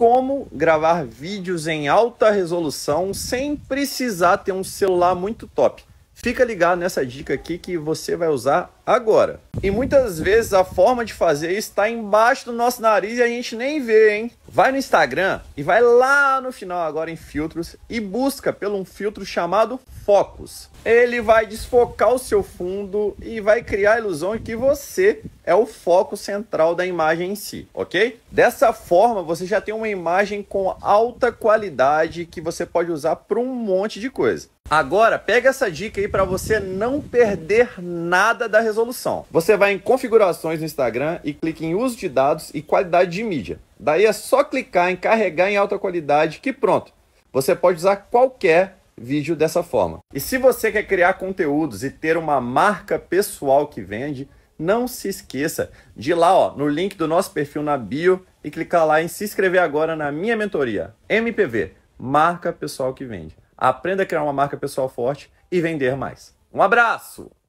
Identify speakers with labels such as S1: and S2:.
S1: como gravar vídeos em alta resolução sem precisar ter um celular muito top. Fica ligado nessa dica aqui que você vai usar agora. E muitas vezes a forma de fazer isso está embaixo do nosso nariz e a gente nem vê, hein? Vai no Instagram e vai lá no final agora em filtros e busca pelo um filtro chamado Focus. Ele vai desfocar o seu fundo e vai criar a ilusão de que você é o foco central da imagem em si, ok? Dessa forma, você já tem uma imagem com alta qualidade que você pode usar para um monte de coisa. Agora, pega essa dica aí para você não perder nada da resolução. Você vai em configurações no Instagram e clica em uso de dados e qualidade de mídia. Daí é só clicar em carregar em alta qualidade que pronto. Você pode usar qualquer vídeo dessa forma. E se você quer criar conteúdos e ter uma marca pessoal que vende, não se esqueça de ir lá ó, no link do nosso perfil na bio e clicar lá em se inscrever agora na minha mentoria, MPV, Marca Pessoal que Vende. Aprenda a criar uma marca pessoal forte e vender mais. Um abraço!